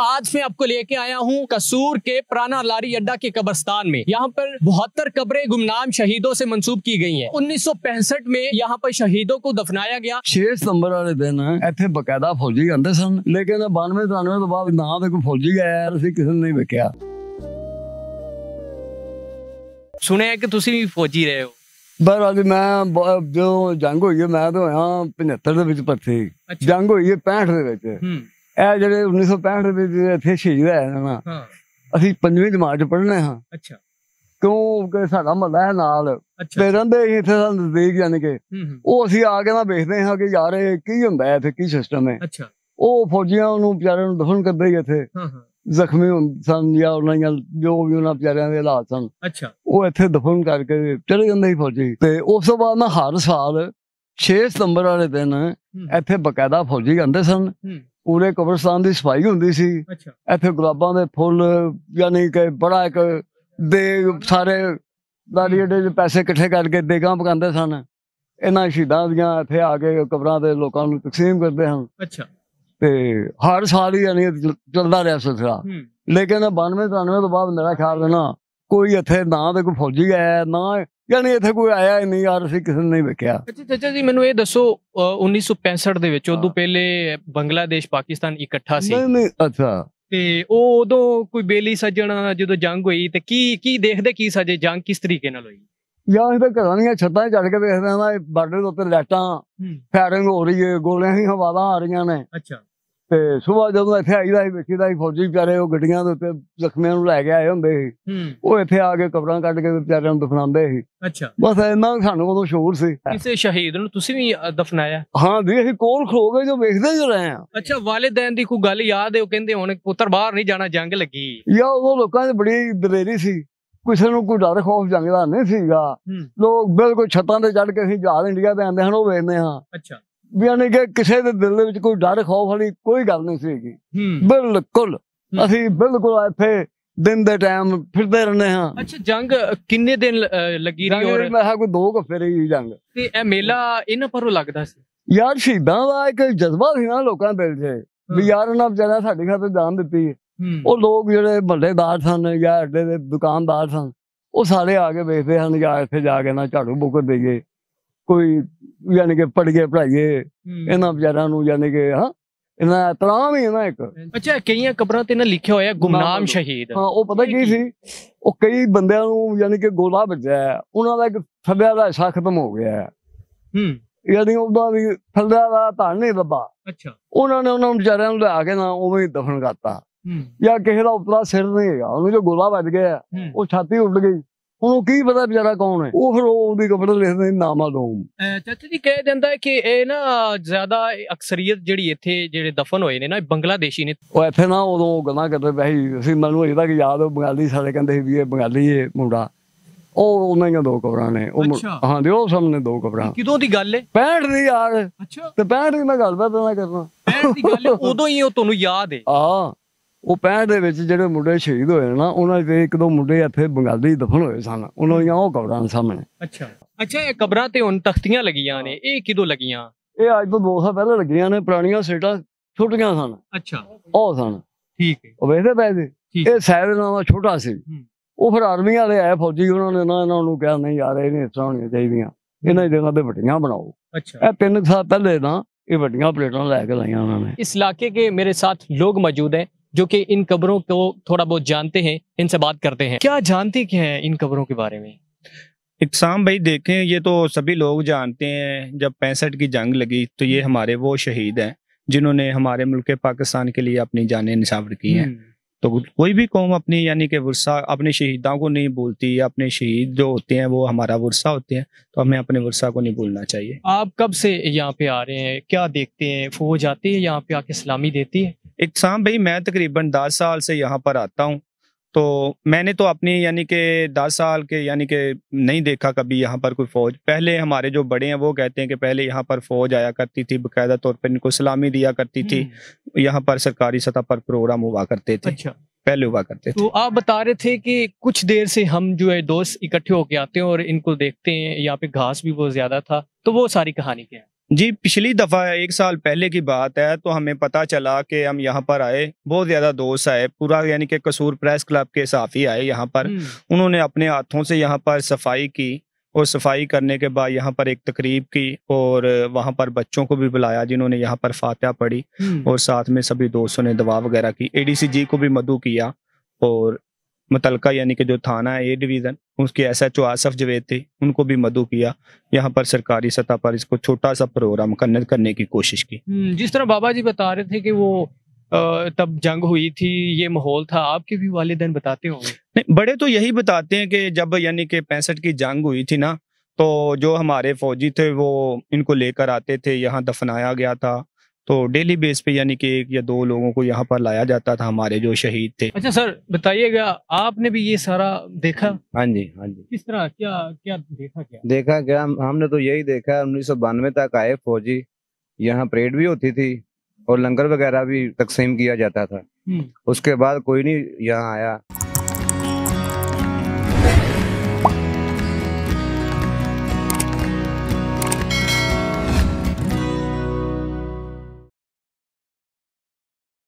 آج میں آپ کو لے کے آیا ہوں قصور کے پرانا لاری اڈا کے قبرستان میں یہاں پر بہتر قبریں گمنام شہیدوں سے منصوب کی گئی ہیں انیس سو پینسٹھ میں یہاں پر شہیدوں کو دفنایا گیا چھ ستمبر والے دن ایتھے باقاعدہ فوجی آتے سن لیکن بانوے ترانوے تو بعد نہ کوئی فوجی گیا اسی کسی نے نہیں ویکیا سنے کہ تسی بھی فوجی رہے ہو پر اج جی میں جو جنگ ہوئی ہے میں تو ہاں پچہتر دے وچ پتھی اچھا۔ جنگ ہوئی ہے پینٹھ دے وچ ਇਹ ਜਿਹੜੇ 1965 ਦੇ ਜਿਹੜੇ ਇੱਥੇ ਸ਼ਹੀਦ ਹੈ ਨਾ ਹਾਂ ਅਸੀਂ ਪੰਜਵੀਂ ਜਮਾਤ ਚ ਪੜ੍ਹਨੇ ਹਾਂ ਅੱਛਾ ਕਿਉਂ ਕਿ ਸਾਡਾ ਮਹੱਲਾ ਹੈ ਨਾਲ ਤੇ ਰਹਿੰਦੇ ਹੀ ਇੱਥੇ ਸਾਨੂੰ ਨਜ਼ਦੀਕ ਜਾਣ ਕੇ ਉਹ ਅਸੀਂ ਆ ਕੇ ਨਾ ਵੇਖਦੇ ਹਾਂ ਕਿ ਯਾਰ ਇਹ ਕੀ ਹੁੰਦਾ ਇੱਥੇ ਕੀ ਸਿਸਟਮ ਹੈ ਅੱਛਾ ਉਹ ਫੌਜੀਆਂ ਨੂੰ ਵਿਚਾਰਿਆਂ ਨੂੰ ਦਫਨ ਕਰਦੇ ਹੀ ਇੱਥੇ ਹਾਂ ਹਾਂ ਜ਼ਖਮੀ ਸਨ ਜਾਂ ਉਹਨਾਂ ਜਾਂ ਜੋ ਵੀ ਉਹਨਾਂ ਵਿਚਾਰਿਆਂ ਦੇ ਹਾਲਾਤ ਸਨ ਅੱਛਾ ਉਹ ਇੱਥੇ ਦਫਨ ਕਰਕੇ ਚਲੇ ਜਾਂਦੇ ਸੀ ਫੌਜੀ ਤੇ ਉਸ ਤੋਂ ਬਾਅਦ ਨਾ ਹਰ ਸਾਲ 6 ਸਤੰਬਰ ਵਾਲੇ ਦਿਨ ਇੱਥੇ ਬਕਾਇਦਾ ਫੌਜੀ ਆਉਂਦੇ ਸਨ ਪੂਰੇ ਕਬਰਸਤਾਨ ਦੀ ਸਫਾਈ ਹੁੰਦੀ ਸੀ ਅੱਛਾ ਇੱਥੇ ਗੁਲਾਬਾਂ ਦੇ ਫੁੱਲ ਯਾਨੀ ਕਿ ਬੜਾ ਇੱਕ ਦੇ ਸਾਰੇ ਦਾੜੀ ਦੇ ਪੈਸੇ ਇਕੱਠੇ ਕਰਕੇ ਦੇਗਾ ਪਕਾਉਂਦੇ ਸਨ ਇਹਨਾਂ ਸ਼ਹੀਦਾਂ ਦੀਆਂ ਇੱਥੇ ਆ ਕੇ ਕਬਰਾਂ ਦੇ ਲੋਕਾਂ ਨੂੰ ਤਕਸੀਮ ਕਰਦੇ ਹਨ ਅੱਛਾ ਤੇ ਹਰ ਸਾਲ ਹੀ ਯਾਨੀ ਚੱਲਦਾ ਰਿਹਾ ਸਿਲਸਿਲਾ ਲੇਕਿਨ 92 93 ਤੋਂ ਬਾਅਦ ਮੇਰਾ ਖਿਆਲ ਦੇਣਾ ਕੋਈ ਇੱਥੇ ਨਾ ਤੇ ਕੋਈ ਫੌਜੀ ਆਇਆ ਨਾ ਯਾਨੀ ਇੱਥੇ ਕੋਈ ਆਇਆ ਹੀ ਨਹੀਂ ਯਾਰ ਅਸੀਂ ਕਿਸੇ ਨੇ ਨਹੀਂ ਵੇਖਿਆ ਅੱਛਾ ਚਾਚਾ ਜੀ ਮੈਨੂੰ ਇਹ ਦੱਸੋ 1965 ਦੇ ਵਿੱਚ ਉਦੋਂ ਪਹਿਲੇ ਬੰਗਲਾਦੇਸ਼ ਪਾਕਿਸਤਾਨ ਇਕੱਠਾ ਸੀ ਨਹੀਂ ਨਹੀਂ ਅੱਛਾ ਤੇ ਉਹ ਉਦੋਂ ਕੋਈ ਬੇਲੀ ਸੱਜਣ ਜਦੋਂ ਜੰਗ ਹੋਈ ਤੇ ਕੀ ਕੀ ਦੇਖਦੇ ਕੀ ਸਾਜੇ ਜੰਗ ਕਿਸ ਤਰੀਕੇ ਨਾਲ ਹੋਈ ਯਾਰ ਇਹ ਤਾਂ ਘਰਾਂ ਦੀਆਂ ਛੱਤਾਂ 'ਚ ਚੜ੍ਹ ਕੇ ਵੇਖਦੇ ਹਾਂ ਬਾਰਡਰ ਦੇ ਉੱਤੇ ਲੈਟਾਂ ਫਾਇਰਿੰਗ ਹੋ ਰਹੀ ਹੈ ਗੋਲੀਆਂ ਹੀ ਹਵਾਵਾਂ ਆ ਰਹੀਆਂ ਨੇ ਅੱਛਾ ਤੇ ਸਵੇਰ ਜਦੋਂ ਇੱਥੇ ਆਈਦਾ ਸੀ ਵੇਖੀਦਾ ਸੀ ਫੌਜੀ ਵਿਚਾਰੇ ਉਹ ਗੱਡੀਆਂ ਦੇ ਉੱਤੇ ਜ਼ਖਮੀਆਂ ਨੂੰ ਲੈ ਕੇ ਆਏ ਹੁੰਦੇ ਸੀ ਉਹ ਇੱਥੇ ਆ ਕੇ ਕਬਰਾਂ ਕੱਢ ਕੇ ਵਿਚਾਰਿਆਂ ਨੂੰ ਦਫਨਾਉਂਦੇ ਸੀ ਅੱਛਾ ਬਸ ਇੰਨਾ ਸਾਨੂੰ ਉਦੋਂ ਸ਼ੋਰ ਸੀ ਕਿਸੇ ਸ਼ਹੀਦ ਨੂੰ ਤੁਸੀਂ ਵੀ ਦਫਨਾਇਆ ਹਾਂ ਜੀ ਅਸੀਂ ਕੋਲ ਖੋ ਗਏ ਜੋ ਵੇਖਦੇ ਹੀ ਰਹੇ ਆ ਅੱਛਾ ਵਾਲਿਦੈਨ ਦੀ ਕੋਈ ਗੱਲ ਯਾਦ ਹੈ ਉਹ ਕਹਿੰਦੇ ਹੁਣ ਪੁੱਤਰ ਬਾਹਰ ਨਹੀਂ ਜਾਣਾ ਜੰਗ ਲੱਗੀ ਯਾ ਉਹ ਲੋਕਾਂ ਦੀ ਬੜੀ ਦਲੇਰੀ ਸੀ ਕਿਸੇ ਨੂੰ ਕੋਈ ਡਰ ਖੌਫ ਜੰਗ ਦਾ ਨਹੀਂ ਸੀਗਾ ਲੋਕ ਬਿਲਕੁਲ ਛੱਤਾਂ ਤੇ ਚੜ ਕੇ ਅਸੀਂ ਜਹਾਜ਼ ਇੰਡੀਆ ਤੇ ਆਉਂਦੇ ਹਨ ਉਹ ਵੇਖਦੇ ਹਾਂ ਅੱਛਾ ਯਾਨੀ ਕਿ ਕਿਸੇ ਦੇ ਦਿਲ ਦੇ ਵਿੱਚ ਕੋਈ ਡਰ ਖੌਫ ਵਾਲੀ ਕੋਈ ਗੱਲ ਨਹੀਂ ਸੀਗੀ ਬਿਲਕੁਲ ਅਸੀਂ ਬਿਲਕੁਲ ਇੱਥੇ ਦਿਨ ਦੇ ਟਾਈਮ ਫਿਰਦੇ ਰਹਿੰਦੇ ਹਾਂ ਅੱਛਾ ਜੰਗ ਕਿੰਨੇ ਦਿਨ ਲੱਗੀ ਰਹੀ ਔਰ ਮੈਂ ਕੋਈ ਦੋ ਹਫ਼ਤੇ ਰਹੀ ਜੰਗ ਤੇ ਇਹ ਮੇਲਾ ਇਹਨਾਂ ਪਰੋਂ ਲੱਗਦਾ ਸੀ ਯਾਰ ਸ਼ਹੀਦਾਂ ਦਾ ਇੱਕ ਜਜ਼ਬਾ ਸੀ ਨਾ ਲੋਕਾਂ ਦੇ ਦਿਲ 'ਚ ਵੀ ਯਾਰ ਉਹਨਾਂ ਸਾਡੇ ਸਾਡੀ ਤੇ ਜਾਨ ਦਿੱਤੀ ਹੈ ਉਹ ਲੋਕ ਜਿਹੜੇ ਭੱਲੇਦਾਰ ਸਨ ਜਾਂ ਅੱਡੇ ਦੇ ਦੁਕਾਨਦਾਰ ਸਨ ਉਹ ਸਾਰੇ ਆ ਕੇ ਵੇਖਦੇ ਹਨ ਜਾਂ ਇੱਥੇ ਜਾ ਕੇ ਨਾ ਝਾੜੂ ਬੁੱਕ ਦੇਈਏ ਕੋਈ ਯਾਨੀ ਕਿ ਪੜ ਗਏ ਪੜਾਈਏ ਇਹਨਾਂ ਵਿਚਾਰਾਂ ਨੂੰ ਯਾਨੀ ਕਿ ਹਾਂ ਇਹਨਾਂ ਇਤਰਾਮ ਹੀ ਨਾ ਇੱਕ ਅੱਛਾ ਕਈਆਂ ਕਬਰਾਂ ਤੇ ਨਾ ਲਿਖਿਆ ਹੋਇਆ ਗੁਮਨਾਮ ਸ਼ਹੀਦ ਹਾਂ ਉਹ ਪਤਾ ਕੀ ਸੀ ਉਹ ਕਈ ਬੰਦਿਆਂ ਨੂੰ ਯਾਨੀ ਕਿ ਗੋਲਾ ਵੱਜਿਆ ਉਹਨਾਂ ਦਾ ਇੱਕ ਫੱਬਿਆ ਦਾ ਹਿੱਸਾ ਖਤਮ ਹੋ ਗਿਆ ਹੂੰ ਯਾਨੀ ਉਹਦਾ ਵੀ ਫੱਬਿਆ ਦਾ ਧਨ ਨਹੀਂ ਦੱਬਾ ਅੱਛਾ ਉਹਨਾਂ ਨੇ ਉਹਨਾਂ ਵਿਚਾਰਿਆਂ ਨੂੰ ਲਿਆ ਕੇ ਨਾ ਉਵੇਂ ਹੀ ਦਫਨ ਕਰਤਾ ਹੂੰ ਜਾਂ ਕਿਸੇ ਦਾ ਉਤਲਾ ਸਿਰ ਨਹੀਂ ਹੈਗਾ ਉਹਨੂੰ ਜੋ ਗੋਲਾ ਵੱਜ ਗਿਆ ਉਹ ਛਾਤੀ ਉੱਡ ਗਈ ਉਹ ਕੀ ਪਤਾ ਵਿਚਾਰਾ ਕੌਣ ਹੈ ਉਹ ਫਿਰ ਉਹਦੀ ਕਬਰ ਲਿਖਦੇ ਨਾਮਾ ਦੋਮ ਚਾਚਾ ਜੀ ਕਹਿ ਦਿੰਦਾ ਕਿ ਇਹ ਨਾ ਜ਼ਿਆਦਾ ਅਕਸਰੀਅਤ ਜਿਹੜੀ ਇੱਥੇ ਜਿਹੜੇ ਦਫਨ ਹੋਏ ਨੇ ਨਾ ਬੰਗਲਾਦੇਸ਼ੀ ਨੇ ਉਹ ਇੱਥੇ ਨਾ ਉਦੋਂ ਗੱਲਾਂ ਕਰਦੇ ਬਹਿ ਅਸੀਂ ਮੈਨੂੰ ਅਜੇ ਤੱਕ ਯਾਦ ਉਹ ਬੰਗਾਲੀ ਸਾਡੇ ਕਹਿੰਦੇ ਵੀ ਇਹ ਬੰਗਾਲੀ ਹੈ ਮੁੰਡਾ ਉਹ ਉਹਨਾਂ ਦੀਆਂ ਦੋ ਕਬਰਾਂ ਨੇ ਉਹ ਹਾਂ ਦੇ ਉਹ ਸਾਹਮਣੇ ਦੋ ਕਬਰਾਂ ਕਿਦੋਂ ਦੀ ਗੱਲ ਹੈ 65 ਦੀ ਯਾਰ ਅੱਛਾ ਤੇ 65 ਦੀ ਮੈਂ ਗੱਲਬਾਤ ਨਾ ਕਰਨਾ 65 ਦੀ ਗੱਲ ਉਦੋਂ ਹੀ ਉਹ ਤੁਹਾਨੂੰ ਯਾਦ ਹੈ ਹਾਂ ਉਹ 65 ਦੇ ਵਿੱਚ ਜਿਹੜੇ ਮੁੰਡੇ ਸ਼ਹੀਦ ਹੋਏ ਨਾ ਉਹਨਾਂ ਦੇ ਇੱਕ ਦੋ ਮੁੰਡੇ ਇੱਥੇ ਬੰਗਾਲੀ ਦਫਨ ਹੋਏ ਸਨ ਉਹਨਾਂ ਦੀਆਂ ਉਹ ਕਬਰਾਂ ਸਾਹਮਣੇ ਅੱਛਾ ਅੱਛਾ ਇਹ ਕਬਰਾਂ ਤੇ ਹੁਣ ਤਖਤੀਆਂ ਲੱਗੀਆਂ ਨੇ ਇਹ ਕਿਦੋਂ ਲੱਗੀਆਂ ਇਹ ਅੱਜ ਤੋਂ 2 ਸਾਲ ਪਹਿਲਾਂ ਲੱਗੀਆਂ ਨੇ ਪੁਰਾਣੀਆਂ ਸੀਟਾਂ ਛੋਟੀਆਂ ਸਨ ਅੱਛਾ ਉਹ ਸਨ ਠੀਕ ਹੈ ਉਹ ਵੇਖਦੇ ਪਏ ਸੀ ਇਹ ਸਾਇਦ ਨਾਮ ਛੋਟਾ ਸੀ ਉਹ ਫਿਰ ਆਰਮੀ ਵਾਲੇ ਆਏ ਫੌਜੀ ਉਹਨਾਂ ਨੇ ਨਾ ਇਹਨਾਂ ਨੂੰ ਕਿਹਾ ਨਹੀਂ ਯਾਰ ਇਹ ਨਹੀਂ ਇਸ ਚਾਹੀਦੀਆਂ ਇਹਨਾਂ ਦੀ ਜਗ੍ਹਾ ਤੇ ਵੱਡੀਆਂ ਬਣਾਓ ਅੱਛਾ ਇਹ ਤਿੰਨ ਸਾਲ ਪਹਿਲੇ ਨਾ ਇਹ ਵੱਡੀਆਂ ਪਲੇਟਾਂ ਲੈ ਕੇ ਲਾਈਆਂ ਉਹਨਾਂ ਨੇ ਇਸ ਇਲਾਕੇ ਕੇ ਮੇਰੇ ਸਾਥ ਲੋਕ ਮੌਜੂਦ ਹੈ جو کہ ان قبروں کو تھوڑا بہت جانتے ہیں ان سے بات کرتے ہیں کیا جانتے کیا ہیں ان قبروں کے بارے میں اقسام بھائی دیکھیں یہ تو سبھی لوگ جانتے ہیں جب پینسٹھ کی جنگ لگی تو یہ ہمارے وہ شہید ہیں جنہوں نے ہمارے ملک پاکستان کے لیے اپنی جانیں نشاور کی ہیں تو کوئی بھی قوم اپنی یعنی کہ ورثہ اپنے شہیدوں کو نہیں بھولتی اپنے شہید جو ہوتے ہیں وہ ہمارا ورثہ ہوتے ہیں تو ہمیں اپنے ورثہ کو نہیں بولنا چاہیے آپ کب سے یہاں پہ آ رہے ہیں کیا دیکھتے ہیں فوج آتی ہے یہاں پہ آ کے سلامی دیتی ہے اقسام بھائی میں تقریباً دس سال سے یہاں پر آتا ہوں تو میں نے تو اپنی یعنی کہ دس سال کے یعنی کہ نہیں دیکھا کبھی یہاں پر کوئی فوج پہلے ہمارے جو بڑے ہیں وہ کہتے ہیں کہ پہلے یہاں پر فوج آیا کرتی تھی باقاعدہ طور پر ان کو سلامی دیا کرتی تھی یہاں پر سرکاری سطح پر پروگرام ہوا کرتے تھے اچھا۔ پہلے ہوا کرتے تھے تو آپ بتا رہے تھے کہ کچھ دیر سے ہم جو ہے دوست اکٹھے ہو کے آتے ہیں اور ان کو دیکھتے ہیں یہاں پہ گھاس بھی بہت زیادہ تھا تو وہ ساری کہانی کیا ہے جی پچھلی دفعہ ایک سال پہلے کی بات ہے تو ہمیں پتا چلا کہ ہم یہاں پر آئے بہت زیادہ دوست آئے پورا یعنی کہ قصور پریس کلب کے صحافی آئے یہاں پر انہوں نے اپنے ہاتھوں سے یہاں پر صفائی کی اور صفائی کرنے کے بعد یہاں پر ایک تقریب کی اور وہاں پر بچوں کو بھی بلایا جنہوں نے یہاں پر فاتحہ پڑھی اور ساتھ میں سبھی دوستوں نے دعا وغیرہ کی اے ڈی سی جی کو بھی مدعو کیا اور متعلقہ یعنی کہ جو تھانہ ہے اے ڈویژن اس کے آصف جوید تھے ان کو بھی مدعو کیا یہاں پر سرکاری سطح پر اس کو چھوٹا سا پروگرام کرنے کی کوشش کی جس طرح بابا جی بتا رہے تھے کہ وہ تب جنگ ہوئی تھی یہ ماحول تھا آپ کے بھی والدین بتاتے ہوں گے بڑے تو یہی بتاتے ہیں کہ جب یعنی کہ پینسٹھ کی جنگ ہوئی تھی نا تو جو ہمارے فوجی تھے وہ ان کو لے کر آتے تھے یہاں دفنایا گیا تھا تو ڈیلی بیس پہ یعنی کہ ایک یا دو لوگوں کو یہاں پر لایا جاتا تھا ہمارے جو شہید تھے اچھا سر بتائیے گا آپ نے بھی یہ سارا دیکھا ہاں جی ہاں جی کس طرح کیا کیا دیکھا کیا دیکھا گیا ہم نے تو یہی دیکھا انیس سو بانوے تک آئے فوجی یہاں پریڈ بھی ہوتی تھی اور لنگر وغیرہ بھی تقسیم کیا جاتا تھا اس کے بعد کوئی نہیں یہاں آیا